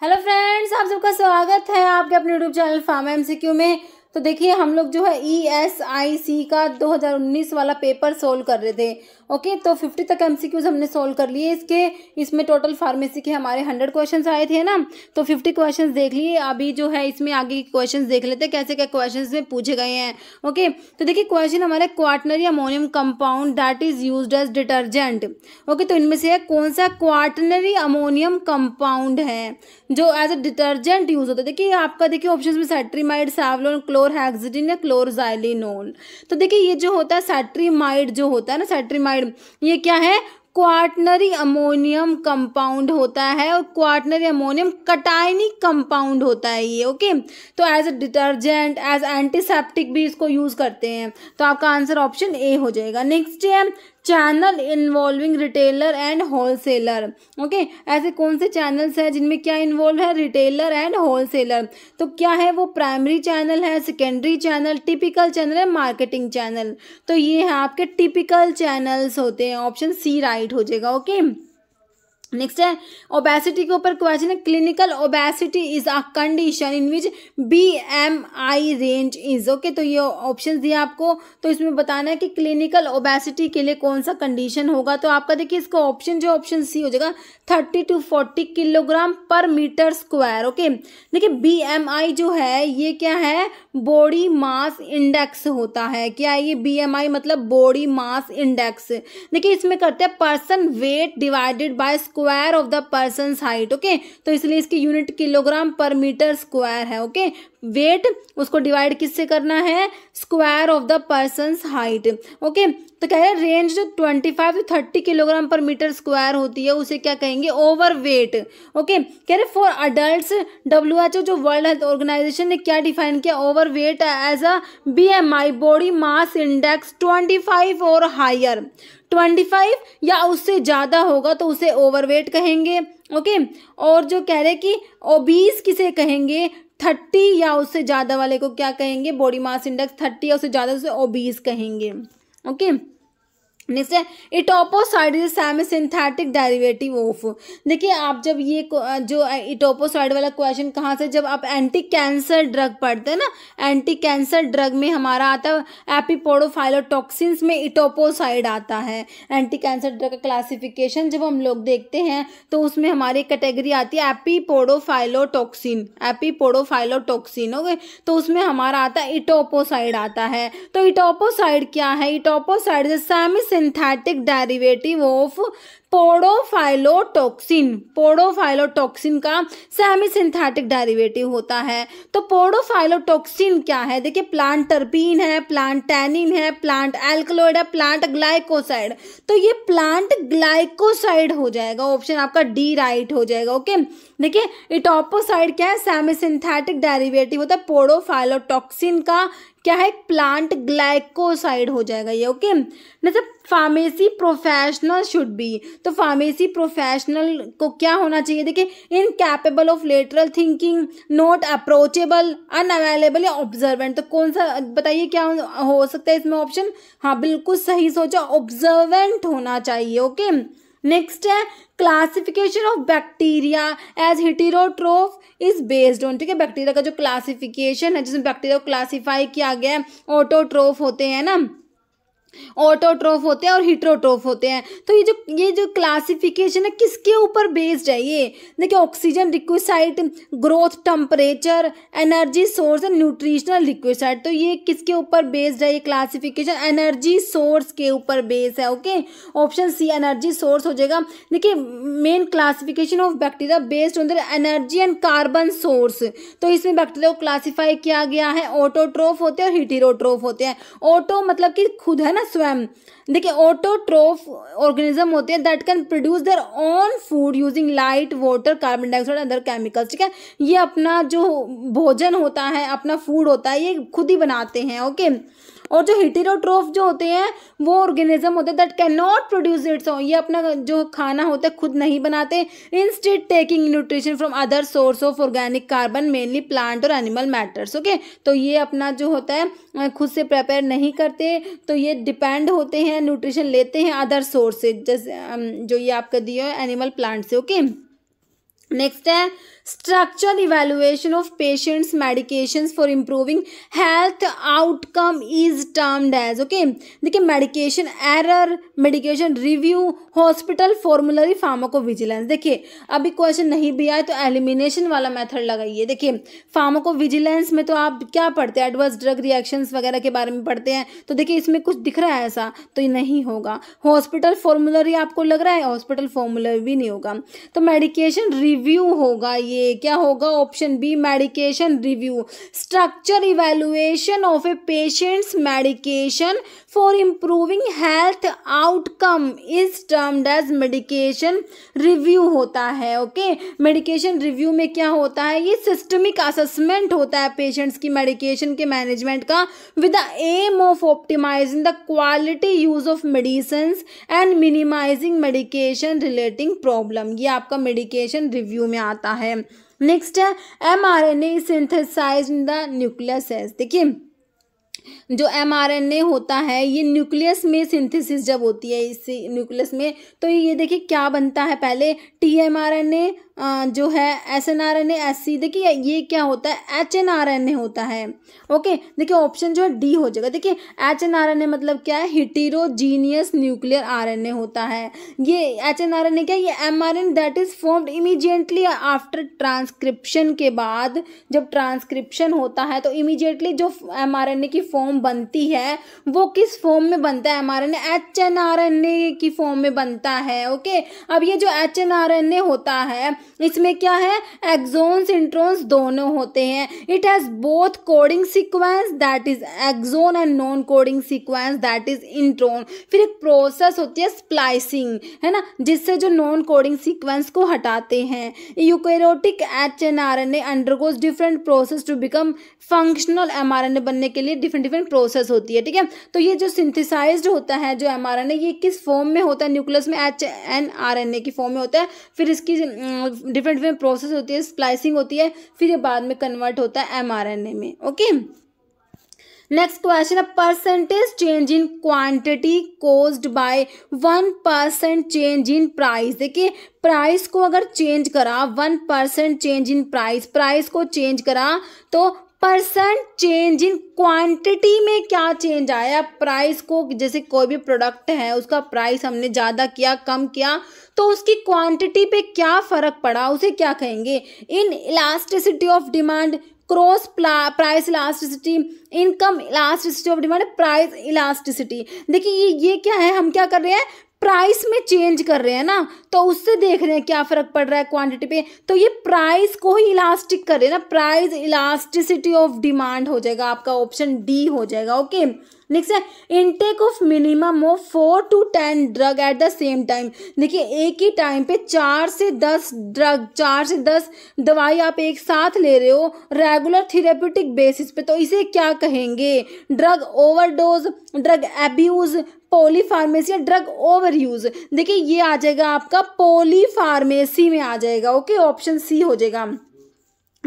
hello friends friends आप सबका स्वागत है आपके अपने यूट्यूब चैनल फार्मा एमसीक्यू में तो देखिए हम लोग जो है ई एस आई सी का 2019 वाला पेपर सोल्व कर रहे थे ओके तो 50 तक एमसीक्यूज हमने सोल्व कर लिए इसके इसमें टोटल फार्मेसी के हमारे 100 क्वेश्चंस आए थे ना तो 50 क्वेश्चंस देख लिए अभी जो है इसमें आगे के क्वेश्चंस देख लेते हैं कैसे क्या क्वेश्चन में पूछे गए हैं ओके तो देखिए क्वेश्चन हमारे quaternary ammonium compound that is use as detergent okay तो इनमें से कौन सा क्वाटनरी अमोनियम कंपाउंड है जो एज अ डिटर्जेंट यूज होता है देखिए आपका देखिए ऑप्शन में सेट्रीमाइड सैवलोन क्लोरहैक्सिडिन या क्लोरजाइलिनोल तो देखिए ये जो होता है सेट्रीमाइड जो होता है ना सेट्रीमाइड ये क्या है क्वाटनरी अमोनियम कंपाउंड होता है और क्वाटनरी अमोनियम कटाइनी कंपाउंड होता है ये ओके तो as a detergent as antiseptic भी इसको यूज़ करते हैं तो आपका आंसर ऑप्शन ए हो जाएगा नेक्स्ट है channel involving retailer and wholesaler okay ऐसे कौन से चैनल्स हैं जिनमें क्या इन्वॉल्व है रिटेलर एंड होलसेलर तो क्या है वो प्राइमरी चैनल है सेकेंडरी चैनल टिपिकल चैनल है मार्केटिंग चैनल तो ये है आपके टिपिकल चैनल्स होते हैं ऑप्शन सी राइट हो जाएगा ओके okay? नेक्स्ट है ओबेसिटी के ऊपर क्वेश्चन है clinical obesity is a condition in which BMI range is okay तो ये ऑप्शन दिया आपको तो इसमें बताना है कि क्लिनिकल ओबेसिटी के लिए कौन सा कंडीशन होगा तो आपका देखिए इसका ऑप्शन जो ऑप्शन सी हो जाएगा thirty to forty kilogram per metre square okay देखिए बी एम आई जो है ये क्या है बॉडी मास इंडेक्स होता है क्या ये बी एम आई मतलब बॉडी मास इंडेक्स देखिए इसमें करते हैं person weight divided by square of the person height okay तो इसलिए इसकी unit kilogram per metre square है ओके वेट उसको डिवाइड किससे करना है square of the person height okay तो कह रहे रेंज जो twenty five to thirty kilogram per metre square होती है उसे क्या कहेंगे ओवर वेट ओके कह रहे for adult W H O जो वर्ल्ड हेल्थ ऑर्गेनाइजेशन ने क्या डिफाइन किया over weight as a B M I body mass index twenty five और हायर ट्वेंटी फाइव या उससे ज़्यादा होगा तो उसे ओवरवेट कहेंगे ओके और जो कह रहे कि ओबीस किसे कहेंगे थर्टी या उससे ज़्यादा वाले को क्या कहेंगे बॉडी मास इंडेक्स थर्टी या उससे ज़्यादा उसे ओबीस कहेंगे ओके okay? नेक्स्ट है etoposide is semi synthetic derivative of देखिए आप जब ये जो इटोपोसाइड वाला क्वेश्चन कहाँ से जब आप एंटी कैंसर ड्रग पढ़ते हैं ना एंटी कैंसर ड्रग में हमारा आता है एपीपोडोफाइलोटॉक्सिन्स में इटोपोसाइड आता है एंटी कैंसर ड्रग का क्लासिफिकेशन जब हम लोग देखते हैं तो उसमें हमारी कैटेगरी आती है एपीपोडोफाइलोटॉक्सिन एपीपोडोफाइलोटॉक्सिन ओके तो उसमें हमारा आता है इटोपोसाइड आता है तो इटोपोसाइड क्या है etoposide semi synthetic derivative of podophyllotoxin podophyllotoxin का सेमी सिंथेटिक डेरिवेटिव होता है तो पोडोफाइलोटोक्सिन क्या है देखिए प्लांट टर्पीन है प्लांट टैनिन है प्लांट एल्कोलोइड है प्लांट ग्लाइकोसाइड तो ये प्लांट ग्लाइकोसाइड हो जाएगा ऑप्शन आपका डी राइट हो जाएगा ओके देखिए इटोपोसाइड क्या है सेमी सिंथेटिक डेरिवेटिव होता है पोडोफाइलोटोक्सिन का क्या है प्लांट ग्लाइकोसाइड हो जाएगा ये ओके मतलब फार्मेसी प्रोफेशनल शुड बी तो फार्मेसी प्रोफेशनल को क्या होना चाहिए देखिए incapable of lateral thinking not approachable unavailable या ऑब्जर्वेंट तो कौन सा बताइए क्या हो सकता है इसमें ऑप्शन हाँ बिल्कुल सही सोचा ऑब्जर्वेंट होना चाहिए ओके नेक्स्ट है classification of bacteria as heterotroph is based on ठीक है बैक्टीरिया का जो क्लासिफिकेशन है जिसमें बैक्टीरिया को क्लासीफाई किया गया है ऑटोट्रोफ होते हैं ना ऑटोट्रोफ होते हैं और हिट्रोट्रोफ होते हैं तो ये जो ये जो क्लासिफिकेशन है किसके ऊपर बेस्ड है ये देखिए oxygen requisite growth temperature energy source and nutritional requisite तो ये किसके ऊपर बेस्ड है ये क्लासिफिकेशन एनर्जी सोर्स के ऊपर बेस्ड है okay option C energy source हो जाएगा देखिए main classification of bacteria based on the energy and carbon source तो इसमें बैक्टीरिया को क्लासीफाई किया गया है ऑटोट्रोफ होते हैं और हिटीरोट्रोफ होते हैं ऑटो मतलब कि खुद है ना स्वयं देखिए ऑटोट्रोफ ऑर्गेनिज्म होते हैं that can produce their own food using light water carbon dioxide other chemicals ठीक है ये अपना जो भोजन होता है अपना फूड होता है ये खुद ही बनाते हैं ओके okay? और जो हिटिरोट्रोफ जो होते हैं वो ऑर्गेनिज्म होते हैं that can not produce its ये अपना जो खाना होता है खुद नहीं बनाते instead taking nutrition from other source of organic carbon mainly plant और एनिमल मैटर्स ओके तो ये अपना जो होता है खुद से प्रिपेयर नहीं करते तो ये डिपेंड होते हैं न्यूट्रिशन लेते हैं अदर सोर्सेज जैसे जो ये आपका दिया है एनिमल प्लांट से ओके नेक्स्ट है structure evaluation of patients medication for improving health outcome is termed as okay देखिए medication error medication review hospital formulary vigilance देखिए अभी क्वेश्चन नहीं भी आए तो एलिमिनेशन वाला मेथड लगाइए देखिए विजिलेंस में तो आप क्या पढ़ते हैं एडवर्स ड्रग रिएक्शन वगैरह के बारे में पढ़ते हैं तो देखिए इसमें कुछ दिख रहा है ऐसा तो ये नहीं होगा हॉस्पिटल फॉर्मुलरी आपको लग रहा है हॉस्पिटल फॉर्मुलरी भी नहीं होगा तो मेडिकेशन रिव्यू होगा ये लिए क्या होगा option B medication review structure evaluation of a patients medication for improving health outcome is termed as medication review होता है ओके मेडिकेशन रिव्यू में क्या होता है ये सिस्टमिक असेसमेंट होता है पेशेंट्स की मेडिकेशन के मैनेजमेंट का with the aim of optimising the quality use of medicine and minimising medication relating problem ये आपका मेडिकेशन रिव्यू में आता है नेक्स्ट है M R N A synthesise in the nucleus है देखिए जो एम आर एन ए होता है ये न्यूक्लियस में सिंथेसिस जब होती है इस न्यूक्लियस में तो ये देखिए क्या बनता है पहले T M R N A जो है S N R N A S C देखिए ये क्या होता है H N R N A होता है ओके देखिए ऑप्शन जो है डी हो जाएगा देखिए H N R N A मतलब क्या है heterogeneous nuclear R N A होता है ये H N R N A क्या ये M R N that is formed immediately after transcription के बाद जब ट्रांसक्रिप्शन होता है तो इमीजिएटली जो एम आर एन ए की फॉर्म बनती है वो किस फॉर्म में बनता है M R N A H N R N A की फॉर्म में बनता है ओके अब ये जो H N R N A होता है इसमें क्या है एक्जोन्स इंट्रोन्स दोनों होते हैं it has both coding sequence that is exon and non coding sequence that is intron फिर एक प्रोसेस होती है स्प्लाइसिंग है ना जिससे जो नॉन कोडिंग सीक्वेंस को हटाते हैं eukaryotic H N R N A undergoes different process to become functional M R N A बनने के लिए डिफरेंट डिफरेंट प्रोसेस होती है ठीक है तो ये जो सिंथिसाइज होता है जो एम आर एन ए ये किस फॉर्म में होता है न्यूक्लियस में H N R N A की फॉर्म में होता है फिर इसकी डिफरेंट डिफरेंट प्रोसेस होती है स्प्लाइसिंग होती है फिर ये बाद में कन्वर्ट होता है एमआरएनए में ओके नेक्स्ट क्वेश्चन है percentage change in quantity caused by one percent change in price देखिए प्राइस को अगर चेंज करा one percent change in price price को चेंज करा तो परसेंट चेंज इन क्वांटिटी में क्या चेंज आया प्राइस को जैसे कोई भी प्रोडक्ट है उसका प्राइस हमने ज़्यादा किया कम किया तो उसकी क्वांटिटी पे क्या फ़र्क पड़ा उसे क्या कहेंगे in elasticity of demand cross price elasticity income elasticity of demand price elasticity देखिए ये ये क्या है हम क्या कर रहे हैं प्राइस में चेंज कर रहे हैं ना तो उससे देख रहे हैं क्या फ़र्क पड़ रहा है क्वांटिटी पे तो ये प्राइस को ही इलास्टिक कर रहे हैं ना प्राइस इलास्टिसिटी ऑफ डिमांड हो जाएगा आपका ऑप्शन डी हो जाएगा ओके नेक्स्ट है intake of minimum of four to ten drug at the same time देखिए एक ही टाइम पे चार से दस ड्रग चार से दस दवाई आप एक साथ ले रहे हो रेगुलर थेरेप्यूटिक बेसिस पे तो इसे क्या कहेंगे drug overdose drug abuse polypharmacy या ड्रग ओवर यूज देखिए ये आ जाएगा आपका पोलीफार्मेसी में आ जाएगा ओके ऑप्शन सी हो जाएगा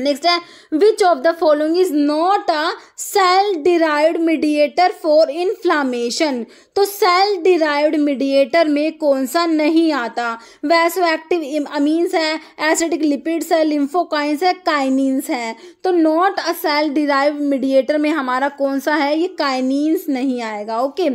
नेक्स्ट है which of the following is not a cell derived mediator for inflammation तो सेल डिराइव्ड मीडिएटर में कौन सा नहीं आता वैसो एक्टिव अमीन्स है एसिडिक लिपिड्स है लिम्फोकाइंस है काइनिन्स है तो not a cell derive mediator में हमारा कौन सा है ये काइनिन्स नहीं आएगा ओके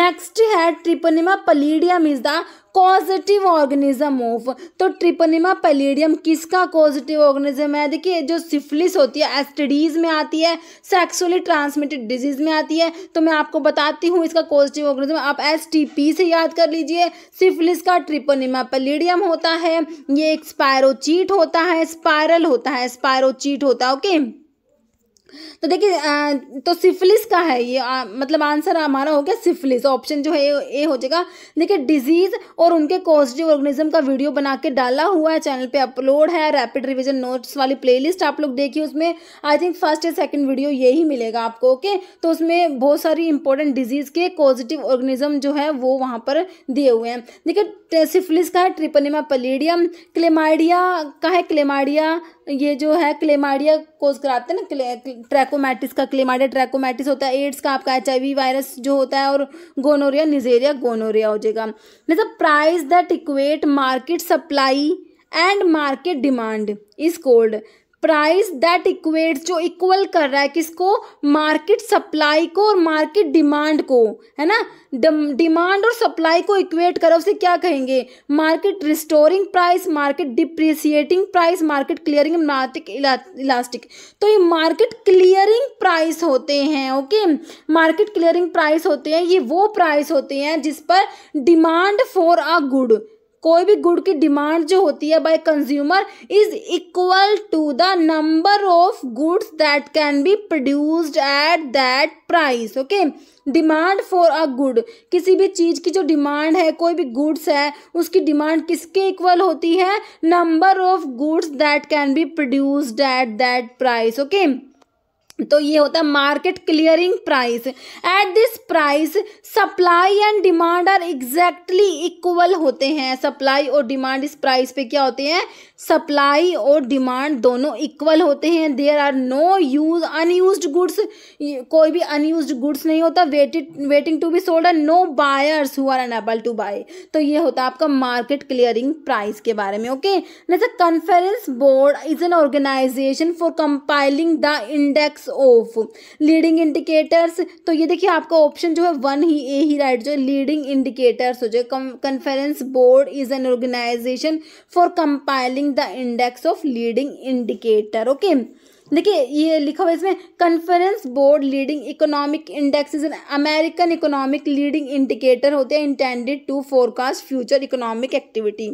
नेक्स्ट है treponema pallidum is the positive organism of तो ट्रिपनिमा पेलीडियम किसका पॉजिटिव ऑर्गेनिज्म है देखिए जो सिफिलिस होती है एस्टडीज में आती है सेक्सुअली ट्रांसमिटेड डिजीज में आती है तो मैं आपको बताती हूँ इसका पॉजिटिव ऑर्गेनिज्म आप एस से याद कर लीजिए सिफिलिस का ट्रिपनिमा पेलीडियम होता है ये एक स्पायरोचीट होता है स्पायरल होता है स्पायरोचीट होता है ओके तो देखिए तो सिफिलिस का है ये आ, मतलब आंसर हमारा हो गया सिफिलिस ऑप्शन जो है ए हो जाएगा देखिए डिजीज और उनके कॉजिटिव ऑर्गेनिज्म का वीडियो बना के डाला हुआ है चैनल पे अपलोड है रैपिड रिविजन नोट्स वाली प्लेलिस्ट आप लोग देखिए उसमें आई थिंक फर्स्ट या सेकेंड वीडियो यही मिलेगा आपको ओके तो उसमें बहुत सारी इंपॉर्टेंट डिजीज के पॉजिटिव ऑर्गेनिज्म जो है वो वहाँ पर दिए हुए हैं देखिए सिफिलिस का है ट्रिपनिमा पलीडियम क्लेमाइडिया का है क्लेमाइडिया ये जो है क्लेमाडिया कोज कराते हैं ना क्ले, ट्रैकोमैटिस का क्लेमाडिया ट्रैकोमैटिस होता है एड्स का आपका एच वायरस जो होता है और गोनोरिया निजेरिया गोनोरिया हो जाएगा मतलब price that equate market supply and market demand is called price that equate जो इक्वल कर रहा है किसको मार्केट सप्लाई को और मार्केट डिमांड को है ना डिमांड और सप्लाई को इक्वेट करो उसे क्या कहेंगे market restoring price market depreciating price market clearing market elastic तो ये मार्केट क्लियरिंग प्राइस होते हैं ओके मार्केट क्लियरिंग प्राइस होते हैं ये वो प्राइस होते हैं जिस पर डिमांड फॉर अ गुड कोई भी गुड की डिमांड जो होती है by consumer is equal to the number of goods that can be produced at that price okay demand for a good किसी भी चीज़ की जो डिमांड है कोई भी गुड्स है उसकी डिमांड किसके इक्वल होती है number of goods that can be produced at that price okay तो ये होता है market clearing price at this price supply and demand are exactly equal होते हैं सप्लाई और डिमांड इस प्राइस पे क्या होते हैं सप्लाई और डिमांड दोनों इक्वल होते हैं there are no use unused goods कोई भी अनयूज गुड्स नहीं होता waited waiting to be sold no buyers who are unable to buy तो ये होता है आपका मार्केट क्लियरिंग प्राइस के बारे में ओके जैसे Conference Board is an organisation for compiling the index marks of leading indicators तो ये देखिए आपका ऑप्शन जो है वन ही ए ही राइट जो है लीडिंग इंडिकेटर्स हो जाए Conference Board is an organisation for compiling the index of leading indicator okay देखिए ये लिखा हुआ इसमें Conference Board leading economic index is American economic leading indicator होते हैं intended to forecast future economic activity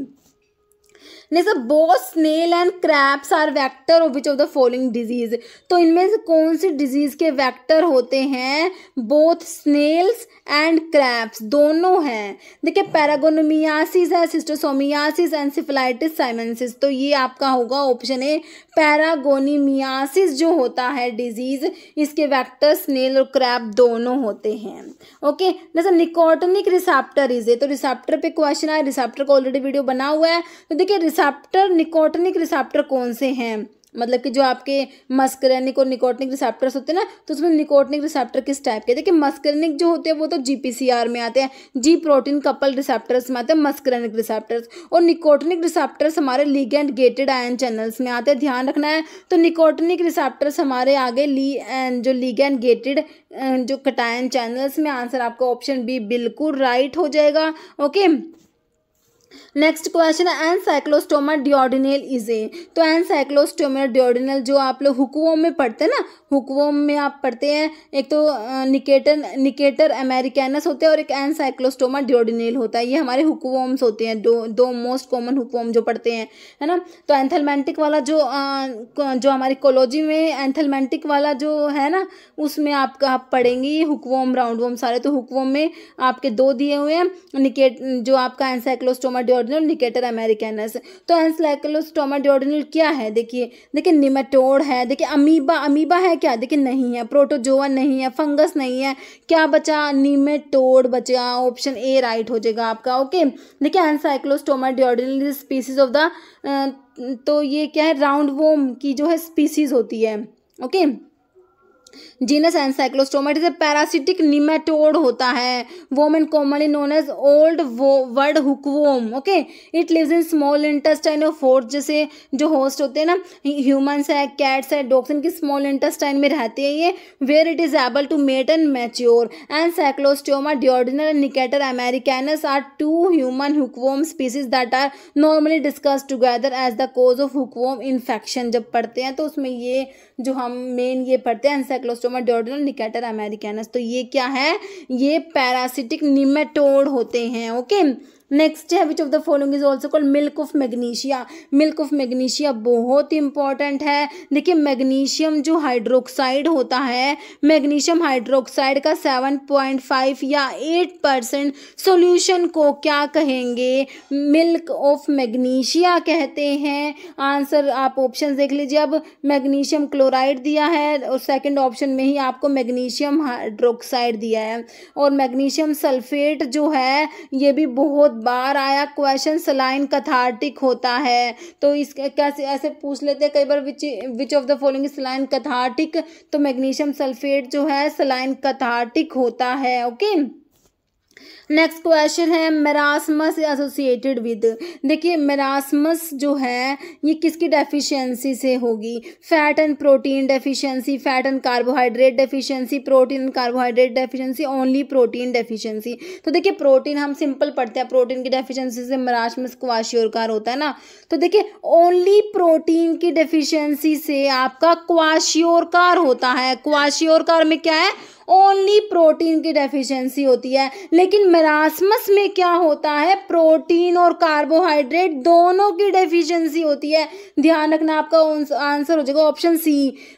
जैसे both snail and crabs are vector of which of the following disease तो इनमें से कौन सी डिजीज के वैक्टर होते हैं बोथ स्नेल्स एंड क्रैप्स दोनों हैं देखिए पैरागोनोमियासिस है सिस्टोसोमियासिस एंड सिफिलाइटिस साइमेंसिस तो ये आपका होगा ऑप्शन ए पैरागोनिमियासिस जो होता है डिजीज इसके वैक्टर स्नेल और क्रैप दोनों होते हैं ओके जैसे निकोटनिक रिसाप्टर इज है तो रिसाप्टर पे क्वेश्चन आया रिसाप्टर का ऑलरेडी वीडियो बना हुआ है तो देखिए रिसेप्टर निकोटनिक रिसेप्टर कौन से हैं मतलब कि जो आपके मस्करेनिक और निकोटनिक रिसेप्टर्स होते हैं ना तो उसमें निकोटनिक रिसेप्टर किस टाइप के देखिए मस्करेनिक जो होते हैं वो तो जीपीसीआर में आते हैं जी प्रोटीन कपल रिसेप्टर्स में आते हैं मस्करेनिक रिसेप्टर्स और निकोटनिक रिसेप्टर्स हमारे लीगेंड गेटेड आयन चैनल्स में आते हैं ध्यान रखना है तो निकोटनिक रिसेप्टर्स हमारे आगे ली eh, जो लीगेंड गेटेड eh, जो कटायन चैनल्स में आंसर आपका ऑप्शन बी बिल्कुल राइट हो जाएगा okay next question ancylostoma duodenale is a तो एनसाइक्लोस्टोमा डिओडिनल जो आप लोग हुकुओं में पढ़ते हैं ना हुकुओं में आप पढ़ते हैं एक तो निकेटर निकेटर अमेरिकनस होते हैं और एक एनसाइक्लोस्टोमा डिओडिनल होता है ये हमारे हुकुओम्स होते हैं दो दो मोस्ट कॉमन हुकुओम जो पढ़ते हैं है ना तो एंथलमेंटिक वाला जो आ, जो हमारी कोलोजी में एंथलमेंटिक वाला जो है ना उसमें आपका आप पढ़ेंगे ये हुकवोम वोम सारे तो हुकुओम में आपके दो दिए हुए हैं निकेट जो आपका एनसाइक्लोस्टोमा निमेटोमा डिओर्डिनल निकेटर अमेरिकनस तो एंसलैकलोस्टोमा डिओर्डिनल क्या है देखिए देखिए निमेटोड है देखिए अमीबा अमीबा है क्या देखिए नहीं है प्रोटोजोआ नहीं है फंगस नहीं है क्या बचा निमेटोड बचा ऑप्शन ए राइट हो जाएगा आपका ओके देखिए ancylostoma duodenale species of the तो ये क्या है राउंड वोम की जो है स्पीसीज होती है okay okay? Genus ancylostoma it is a parasitic nematode होता है worm commonly known as old world hookworm okay it lives in small intestine और फोर्थ जैसे जो होस्ट होते हैं ना ह्यूमन्स है कैट्स है डॉग्स इनकी स्मॉल इंटेस्टाइन में रहते हैं ये where it is able to mate and mature ancylostoma duodenale necator americanus are two human hookworm species that are normally discuss together as the cause of hookworm infection जब पढ़ते हैं तो उसमें ये जो हम मेन ये पढ़ते हैं एनसाइक्लोस्टोमा स्टोमाडोडल निकेटर अमेरिकानस तो ये क्या है ये पैरासिटिक निमेटोड होते हैं ओके नेक्स्ट है which of the following is also called milk of magnesia milk of magnesia बहुत इंपॉर्टेंट है देखिए मैग्नीशियम जो हाइड्रोक्साइड होता है मैग्नीशियम हाइड्रोक्साइड का सेवन पॉइंट फाइव या एट परसेंट सोल्यूशन को क्या कहेंगे मिल्क ऑफ मैग्नीशिया कहते हैं आंसर आप ऑप्शन देख लीजिए अब मैग्नीशियम क्लोराइड दिया है और सेकेंड ऑप्शन में ही आपको मैग्नीशियम हाइड्रोक्साइड दिया है और मैग्नीशियम सल्फेट जो है ये भी बहुत बार आया क्वेश्चन सलाइन कथार्टिक होता है तो इस कैसे ऐसे पूछ लेते हैं कई बार which which of the following saline cathartic तो मैग्नीशियम सल्फेट जो है सलाइन कथार्टिक होता है ओके नेक्स्ट क्वेश्चन है मेरासमस एसोसिएटेड विद देखिए मेरासमस जो है ये किसकी डेफिशिएंसी से होगी fat and protein deficiency fat and carbohydrate deficiency protein carbohydrate deficiency only protein deficiency तो देखिए प्रोटीन हम सिंपल पढ़ते हैं प्रोटीन की डेफिशिएंसी से मेरासमस क्वाशियोरकार होता है ना तो देखिए ओनली प्रोटीन की डेफिशिएंसी से आपका क्वाश्योरकार होता है क्वाशियोरकार में क्या है ओनली प्रोटीन की डेफिशिएंसी होती है लेकिन मेरासमस में क्या होता है प्रोटीन और कार्बोहाइड्रेट दोनों की डेफिशिएंसी होती है ध्यान रखना आपका आंसर हो जाएगा ऑप्शन सी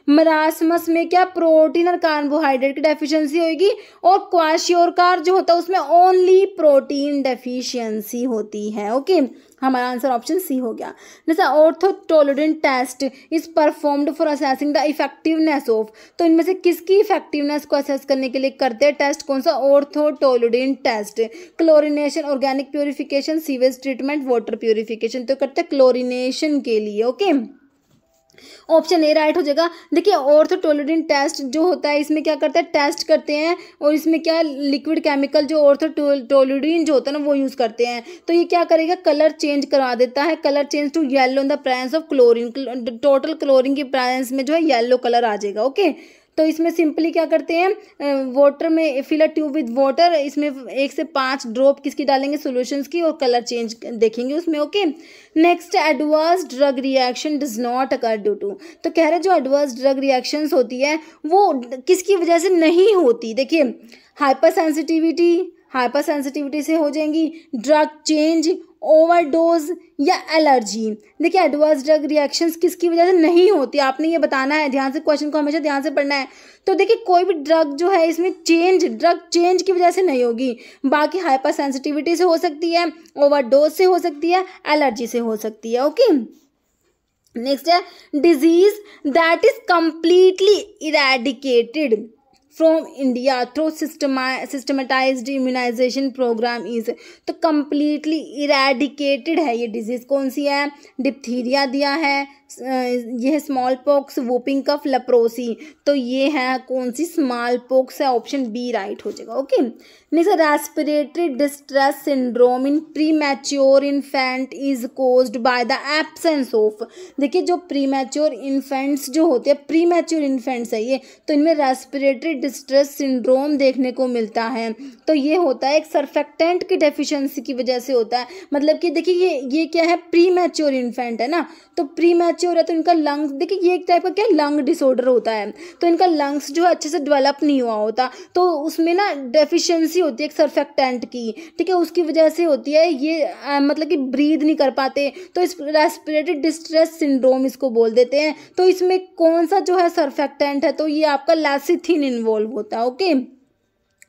मेरासमस में क्या प्रोटीन और कार्बोहाइड्रेट की डेफिशिएंसी होगी और क्वाशियोरकार जो होता है उसमें ओनली प्रोटीन डेफिशिएंसी होती है ओके हमारा आंसर ऑप्शन सी हो गया जैसा orthotolidine test is performed for assessing the effectiveness of तो इनमें से किसकी इफेक्टिवनेस को असेस करने के लिए करते हैं टेस्ट कौन सा orthotolidine test chlorination organic purification sewage treatment water purification तो करते हैं क्लोरिनेशन के लिए okay okay? Option A right हो जाएगा देखिए ऑर्थोटोलोडिन टेस्ट जो होता है इसमें क्या करता है टेस्ट करते हैं और इसमें क्या लिक्विड केमिकल जो ऑर्थोटोलोडिन जो होता है ना वो यूज़ करते हैं तो ये क्या करेगा कलर चेंज करवा देता है colour change to yellow in the presence of chlorine total chlorine की प्रेजेंस में जो है येलो कलर आ जाएगा ओके तो इसमें सिंपली क्या करते हैं वाटर में fill a tube with water इसमें एक से पाँच ड्रॉप किसकी डालेंगे सोल्यूशंस की और कलर चेंज देखेंगे उसमें okay next adverse drug reaction does not occur due to तो कह रहे जो एडवर्स ड्रग रिएक्शन होती है वो किसकी वजह से नहीं होती देखिए हाइपर सेंसिटिविटी हाइपर सेंसिटिविटी से हो जाएंगी ड्रग चेंज ओवरडोज या एलर्जी देखिए एडवर्स ड्रग रिएक्शंस किसकी वजह से नहीं होती आपने ये बताना है ध्यान से क्वेश्चन को हमेशा ध्यान से पढ़ना है तो देखिए कोई भी ड्रग जो है इसमें चेंज ड्रग चेंज की वजह से नहीं होगी बाकी हाइपर सेंसिटिविटी से हो सकती है ओवरडोज से हो सकती है एलर्जी से हो सकती है ओके नेक्स्ट है disease that is completely eradicated India through सिस्टमा सिस्टमेटाइज इम्यूनाइजेशन प्रोग्राम इज तो कम्प्लीटली इराडिकेटेड है ये डिजीज कौन सी है डिप्थीरिया दिया है यह smallpox whooping cough leprosy तो ये है कौन सी स्मॉल पॉक्स है ऑप्शन बी राइट हो जाएगा okay next respiratory distress syndrome in premature infant is cause by the absence of देखिए जो प्री मैच्योर इन्फेंट्स जो होते हैं प्री मैच्योर इन्फेंट्स है ये तो इनमें रेस्पिरेटरी डिस्ट्रेस सिंड्रोम देखने को मिलता है तो ये होता है एक सरफेक्टेंट की डेफिशिएंसी की वजह से होता है मतलब कि देखिए ये ये क्या है प्री मैच्योर इन्फेंट है ना तो प्री मैच्योर है तो इनका लंग्स देखिए ये एक टाइप का क्या लंग डिसऑर्डर होता है तो इनका लंग्स जो है अच्छे से डेवलप नहीं हुआ होता तो उसमें ना डेफिशिएंसी होती है एक सरफेक्टेंट की ठीक है उसकी वजह से होती है ये आ, मतलब कि ब्रीद नहीं कर पाते तो इस रेस्पिरेटरी डिस्ट्रेस सिंड्रोम इसको बोल देते हैं तो इसमें कौन सा जो है सरफेक्टेंट है तो ये आपका लैसिथिन इन्वॉल्व इन्वॉल्व होता है ओके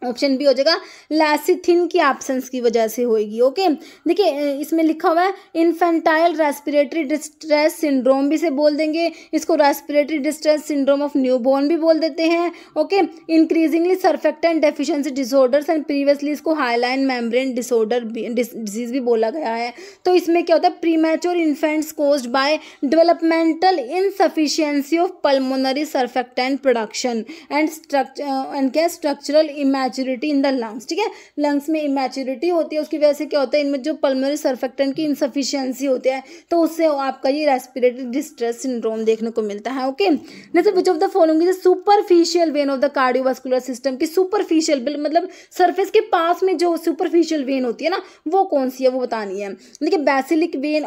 ऑप्शन बी हो जाएगा लैसिथिन की एब्सेंस की वजह से होएगी ओके देखिए इसमें लिखा हुआ है इन्फेंटाइल रेस्पिरेटरी डिस्ट्रेस सिंड्रोम भी से बोल देंगे इसको respiratory distress syndrome of newborn भी बोल देते हैं okay increasingly and deficiency disorders and previously इसको हाईलाइन मेम्ब्रेन डिसऑर्डर डिजीज भी बोला गया है तो इसमें क्या होता है premature infants caused by developmental insufficiency of pulmonary surfactant production and structure and क्या structural image immaturity in the lungs ठीक है लंग्स में इमेच्योरिटी होती है उसकी वजह से क्या होता है इनमें जो पलमरी सर्फेक्टेंट की इनसफिशियंसी होती है तो उससे आपका ये रेस्पिरेटरी डिस्ट्रेस सिंड्रोम देखने को मिलता है ओके जैसे which of the following superficial vein of the cardiovascular system की सुपरफिशियल मतलब सर्फेस के पास में जो सुपरफिशियल वेन होती है ना वो कौन सी है वो बतानी है देखिए बेसिलिक वेन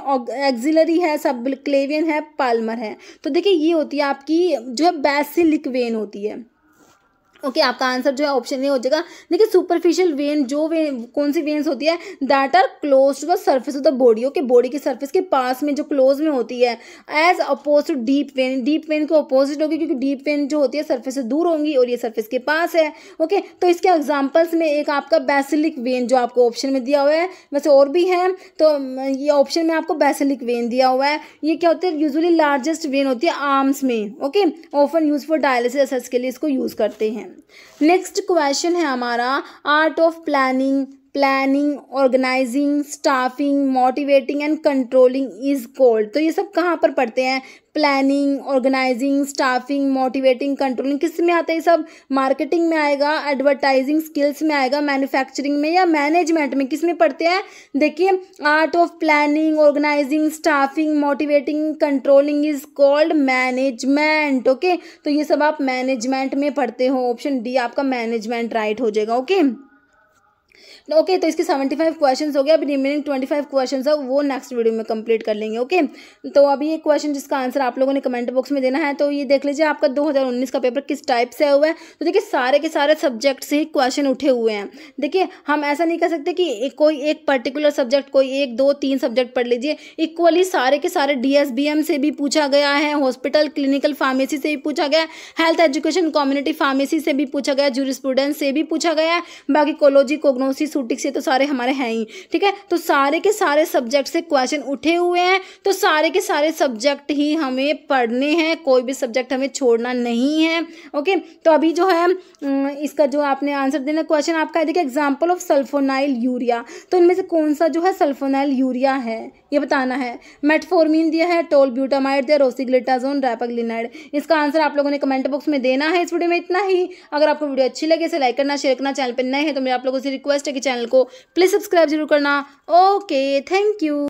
एक्सिलरी है क्लेवियन है पालमर है तो देखिए ये होती है आपकी जो है बेसिलिक वेन होती है ओके okay, आपका आंसर जो है ऑप्शन ए हो जाएगा देखिए सुपरफिशियल वेन जो वेन कौन सी वेन्स होती है that are close to the surface of the body okay body के सर्फेस के पास में जो क्लोज में होती है as oppose to deep vein deep vein के अपोजिट होगी क्योंकि डीप वेन जो होती है सर्फेस से दूर होंगी और ये सर्फेस के पास है ओके okay, तो इसके एग्जाम्पल्स में एक आपका बेसिलिक वेन जो आपको ऑप्शन में दिया हुआ है वैसे और भी है तो ये ऑप्शन में आपको बेसिलिक वेन दिया हुआ है ये क्या होता है यूजली लार्जेस्ट वेन होती है आर्म्स में okay often use for dialysis के लिए इसको यूज़ करते हैं नेक्स्ट क्वेश्चन है हमारा art of planning planning organising staffing motivating and controlling is called तो ये सब कहाँ पर पढ़ते हैं planning organising staffing motivating controlling किस में आता है ये सब मार्केटिंग में आएगा एडवर्टाइजिंग स्किल्स में आएगा मैन्युफैक्चरिंग में या मैनेजमेंट में किस में पढ़ते हैं देखिए art of planning organising staffing motivating controlling is called management okay तो ये सब आप मैनेजमेंट में पढ़ते हो ऑप्शन डी आपका मैनेजमेंट राइट हो जाएगा ओके okay? ओके तो इसके सेवेंटी फाइव क्वेश्चन हो गया अभी रिमेनिंग ट्वेंटी फाइव क्वेश्चन है वो नेक्स्ट वीडियो में कंप्लीट कर लेंगे ओके तो अभी ये क्वेश्चन जिसका आंसर आप लोगों ने कमेंट बॉक्स में देना है तो ये देख लीजिए आपका दो का पेपर किस टाइप से हुआ है तो देखिए सारे के सारे सब्जेक्ट से ही क्वेश्चन उठे हुए हैं देखिए हम ऐसा नहीं कर सकते कि कोई एक पर्टिकुलर सब्जेक्ट कोई एक दो तीन सब्जेक्ट पढ़ लीजिए इक्वली सारे के सारे एम से भी पूछा गया है हॉस्पिटल क्लिनिकल फार्मेसी से भी पूछा गया हेल्थ एजुकेशन कम्युनिटी फार्मेसी से भी पूछा गया जूरिस्प्रूडेंस से भी पूछा गया बाकी कोलोजी कोग्नोसिस सूटिक से तो सारे हमारे हैं ही ठीक है तो सारे के सारे सब्जेक्ट से क्वेश्चन उठे हुए हैं तो सारे के सारे सब्जेक्ट ही हमें पढ़ने हैं कोई भी सब्जेक्ट हमें छोड़ना नहीं है ओके तो अभी जो है इसका जो आपने आंसर देना क्वेश्चन आपका है देखिए एग्जाम्पल ऑफ सल्फोनाइल यूरिया तो इनमें से कौन सा जो है सल्फोनाइल यूरिया है ये बताना है मेटफोर्मिन दिया है टोल ब्यूटामाइड दिया रोसिग्लिटाजोन रैपाग्लिनाइड इसका आंसर आप लोगों ने कमेंट बॉक्स में देना है इस वीडियो में इतना ही अगर आपको वीडियो अच्छी लगे इसे लाइक करना शेयर करना चैनल पर नए हैं तो मेरे आप लोगों से रिक्वेस्ट है कि चैनल को प्लीज़ सब्सक्राइब जरूर करना ओके थैंक यू